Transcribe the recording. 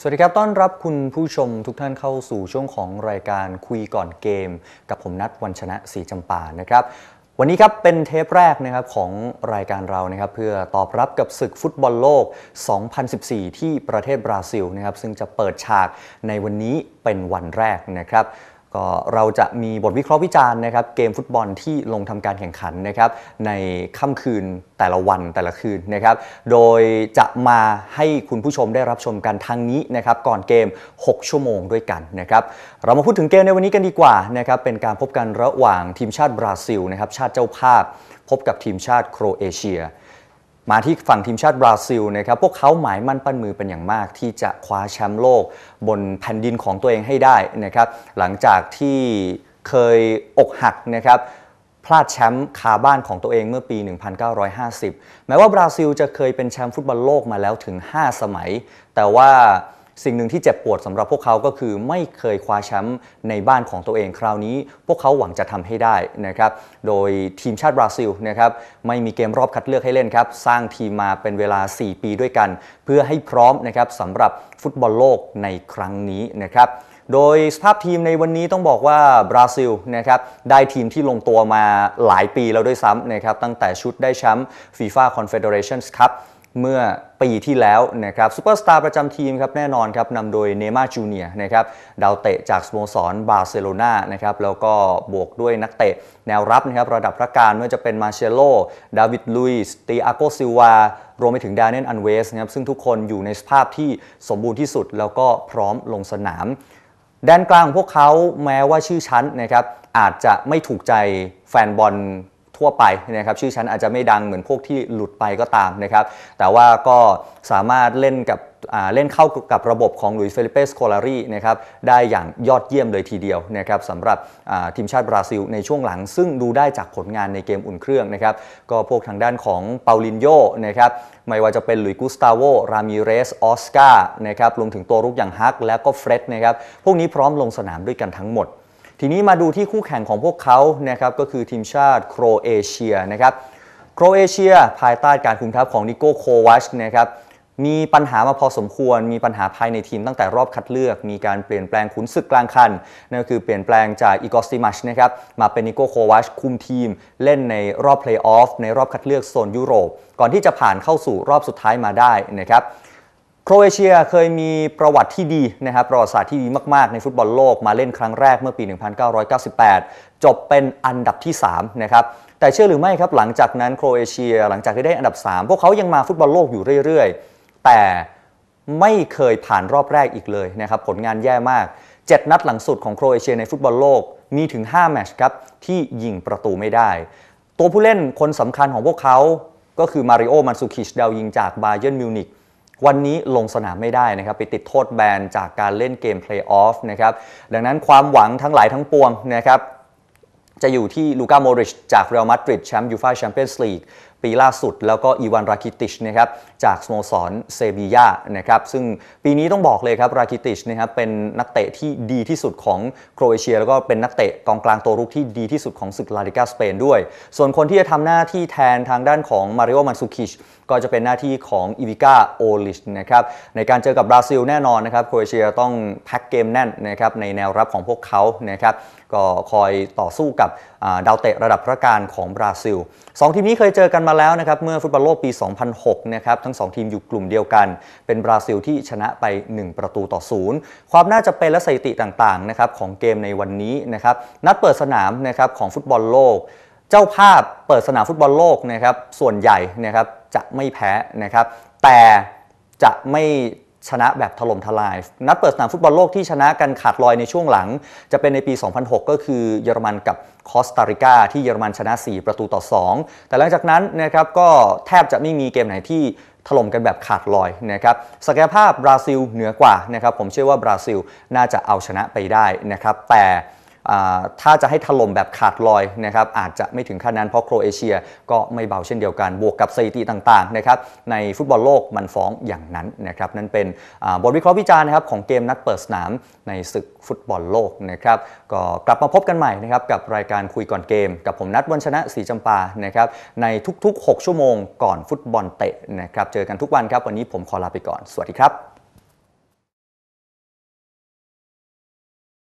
สวัสดีครับ ต้อนรับคุณผู้ชมทุกท่านเข้าสู่ช่วงของรายการคุยก่อนเกม กับผมนัทวันชนะสีจำปานะครับ วันนี้ครับ เป็นเทปแรกนะครับของรายการเรานะครับ เพื่อตอบรับกับศึกฟุตบอลโลก 2014 ที่ประเทศบราซิลนะครับ ซึ่งจะเปิดฉากในวันนี้เป็นวันแรกนะครับ็เราจะมีบทวิเคราะห์วิจารณ์นะครับ เกมฟุตบอลที่ลงทำการแข่งขันนะครับในค่ำคืนแต่ละวันแต่ละคืนนะครับโดยจะมาให้คุณผู้ชมได้รับชมกันทางนี้นะครับก่อนเกม 6 ชั่วโมงด้วยกันนะครับเรามาพูดถึงเกมในวันนี้กันดีกว่านะครับเป็นการพบกันระหว่างทีมชาติบราซิลนะครับชาติเจ้าภาพพบกับทีมชาติโครเอเชียมาที่ฝั่งทีมชาติบราซิลนะครับ พวกเขาหมายมั่นปั้นมือเป็นอย่างมาก ที่จะคว้าแชมป์โลกบนแผ่นดินของตัวเองให้ได้นะครับ หลังจากที่เคยอกหักนะครับพลาดแชมป์คาบ้านของตัวเองเมื่อปี 1950 แม้ว่าบราซิลจะเคยเป็นแชมป์ฟุตบอลโลกมาแล้วถึง 5 สมัย แต่ว่าสิ่งหนึ่งที่เจ็บปวดสำหรับพวกเขาก็คือไม่เคยคว้าแชมป์ในบ้านของตัวเองคราวนี้ พวกเขาหวังจะทำให้ได้นะครับ โดยทีมชาติบราซิลนะครับไม่มีเกมรอบคัดเลือกให้เล่นครับ สร้างทีมมาเป็นเวลา 4 ปีด้วยกัน เพื่อให้พร้อมนะครับสำหรับฟุตบอลโลกในครั้งนี้นะครับ โดยสภาพทีมในวันนี้ต้องบอกว่าบราซิลนะครับได้ทีมที่ลงตัวมาหลายปีแล้วด้วยซ้ำนะครับตั้งแต่ชุดได้แชมป์ฟีฟ่าคอนเฟเดเรชั่นส์ครับเมื่อปีที่แล้วนะครับซูเปอร์สตาร์ประจำทีมครับแน่นอนครับนำโดยเนม่าจูเนียนะครับ ดาวเตะจากสโมสรบาร์เซโลนานะครับ แล้วก็บวกด้วยนักเตะแนวรับนะครับ ระดับพระการไม่ว่าจะเป็นมาเชโลดาวิดลุยสตีอาโกซิวารวมไปถึงดานิเอลอันเวสนะครับ ซึ่งทุกคนอยู่ในสภาพที่สมบูรณ์ที่สุด แล้วก็พร้อมลงสนาม แดนกลางของพวกเขาแม้ว่าชื่อชั้นนะครับอาจจะไม่ถูกใจแฟนบอลทั่วไปนะครับ ชื่อชั้นอาจจะไม่ดังเหมือนพวกที่หลุดไปก็ตามนะครับ แต่ว่าก็สามารถเล่นกับเล่นเข้ากับระบบของลุยส์เฟลิเปสโคลารีนะครับได้อย่างยอดเยี่ยมเลยทีเดียวนะครับสำหรับทีมชาติบราซิลในช่วงหลังซึ่งดูได้จากผลงานในเกมอุ่นเครื่องนะครับ ก็พวกทางด้านของเปาลินโยนะครับ ไม่ว่าจะเป็นลุยกุสตาโวรามิเรสออสการ์นะครับรวมถึงตัวรุกอย่างฮักและก็เฟร็ดนะครับพวกนี้พร้อมลงสนามด้วยกันทั้งหมดทีนี้มาดูที่คู่แข่งของพวกเขานะครับก็คือทีมชาติโครเอเชียนะครับโครเอเชีย ภายใต้การคุมทัพของนิโก้โควาชนะครับ มีปัญหามาพอสมควรมีปัญหาภายในทีมตั้งแต่รอบคัดเลือก มีการเปลี่ยนแปลงขุนศึกกลางคัน นั่นก็คือเปลี่ยนแปลงจากอีกอสติมัชนะครับ มาเป็นนิโก้โควาชคุมทีม เล่นในรอบเพลย์ออฟในรอบคัดเลือกโซนยุโรป ก่อนที่จะผ่านเข้าสู่รอบสุดท้ายมาได้นะครับโครเอเชียเคยมีประวัติที่ดีนะครับประวัติศาสตร์ที่ดีมากๆในฟุตบอลโลก มาเล่นครั้งแรกเมื่อปี 1998 จบเป็นอันดับที่3นะครับแต่เชื่อหรือไม่ครับ หลังจากนั้นโครเอเชียหลังจากที่ได้อันดับ 3 พวกเขายังมาฟุตบอลโลกอยู่เรื่อยๆ แต่ไม่เคยผ่านรอบแรกอีกเลยนะครับผลงานแย่มาก 7 นัดหลังสุดของโครเอเชียในฟุตบอลโลกมีถึง 5 แมตช์ครับที่ยิงประตูไม่ได้ ตัวผู้เล่นคนสำคัญของพวกเขา ก็คือมาริโอมันซูคิชดาวยิงจากบาเยิร์นมิวนิกวันนี้ลงสนามไม่ได้นะครับ ไปติดโทษแบนจากการเล่นเกมเพลย์ออฟนะครับ ดังนั้นความหวังทั้งหลายทั้งปวงนะครับ จะอยู่ที่ลูก้าโมริชจากเรอัลมาดริดแชมป์ยูฟ่าแชมเปี้ยนส์ลีกีล่าสุดแล้วก็อีวานราคิติชนะครับจากสโมสรเซบียานะครับซึ่งปีนี้ต้องบอกเลยครับราคิติชนะครับเป็นนักเตะที่ดีที่สุดของโครเอเชีย แล้วก็เป็นนักเตะกองกลางตัวรุกที่ดีที่สุดของศึกลาลิกาสเปนด้วย ส่วนคนที่จะทำหน้าที่แทนทางด้านของมาริโอมันซูคิชก็จะเป็นหน้าที่ของอีวิก้าโอลิชนะครับในการเจอกับบราซิลแน่นอนนะครับโครเอเชียต้องแพ็กเกมแน่นนะครับในแนวรับของพวกเขานะครับก็คอยต่อสู้กับดาวเตะระดับพระการของบราซิล 2 ทีมนี้เคยเจอกันมาแล้วนะครับเมื่อฟุตบอลโลกปี 2006 นะครับทั้ง 2 ทีมอยู่กลุ่มเดียวกัน เป็นบราซิลที่ชนะไป 1 ประตูต่อศูนย์ความน่าจะเป็นและสถิติต่างๆนะครับของเกมในวันนี้นะครับนัดเปิดสนามนะครับของฟุตบอลโลก เจ้าภาพเปิดสนามฟุตบอลโลกนะครับส่วนใหญ่นะครับจะไม่แพ้นะครับแต่จะไม่ชนะแบบถล่มทลาย นัดเปิดสนามฟุตบอลโลกที่ชนะกันขาดลอยในช่วงหลัง จะเป็นในปี 2006 ก็คือเยอรมันกับคอสตาริกา ที่เยอรมันชนะ 4 ประตูต่อ 2 แต่หลังจากนั้นนะครับก็แทบจะไม่มีเกมไหนที่ถล่มกันแบบขาดลอยนะครับศักยภาพบราซิลเหนือกว่านะครับผมเชื่อว่าบราซิลน่าจะเอาชนะไปได้นะครับแต่ถ้าจะให้ถล่มแบบขาดลอยนะครับอาจจะไม่ถึงขั้นนั้นเพราะโครเอเชียก็ไม่เบาเช่นเดียวกัน บวกกับสถิติต่างๆนะครับในฟุตบอลโลกมันฟ้องอย่างนั้นนะครับนั่นเป็นบทวิเคราะห์วิจารณ์นะครับของเกมนัดเปิดสนามในศึกฟุตบอลโลกนะครับก็กลับมาพบกันใหม่นะครับกับรายการคุยก่อนเกม กับผมนัดวันชนะสีจำปานะครับในทุก ๆ 6 ชั่วโมงก่อนฟุตบอลเตะนะครับเจอกันทุกวันครับวันนี้ผมขอลาไปก่อนสวัสดีครับ